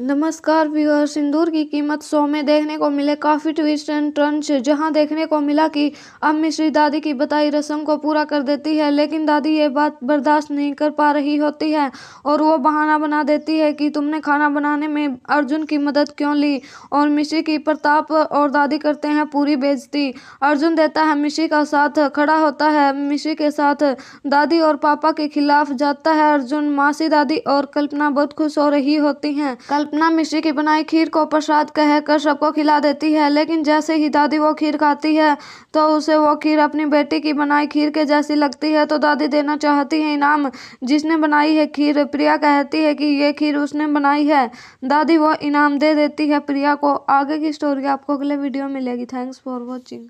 नमस्कार व्यूअर्स सिंदूर की कीमत शो में देखने को मिले काफ़ी ट्विस्ट एंड टर्न्स जहां देखने को मिला कि अम्मी श्री दादी की बताई रस्म को पूरा कर देती है लेकिन दादी ये बात बर्दाश्त नहीं कर पा रही होती है और वो बहाना बना देती है कि तुमने खाना बनाने में अर्जुन की मदद क्यों ली और मिशी की प्रताप और दादी करते हैं पूरी बेजती अर्जुन देता है मिशी का साथ खड़ा होता है मिशी के साथ दादी और पापा के खिलाफ जाता है अर्जुन मासी दादी और कल्पना बहुत खुश हो रही होती हैं कल्पना मिश्री की बनाई खीर को प्रसाद कहकर सबको खिला देती है लेकिन जैसे ही दादी वो खीर खाती है तो उसे वो खीर अपनी बेटी की बनाई खीर के जैसी लगती है तो दादी देना चाहती है इनाम जिसने बनाई है खीर प्रिया कहती है कि ये खीर उसने बनाई है दादी वो इनाम दे देती है प्रिया को आगे की स्टोरी आपको अगले वीडियो में मिलेगी थैंक्स फॉर वॉचिंग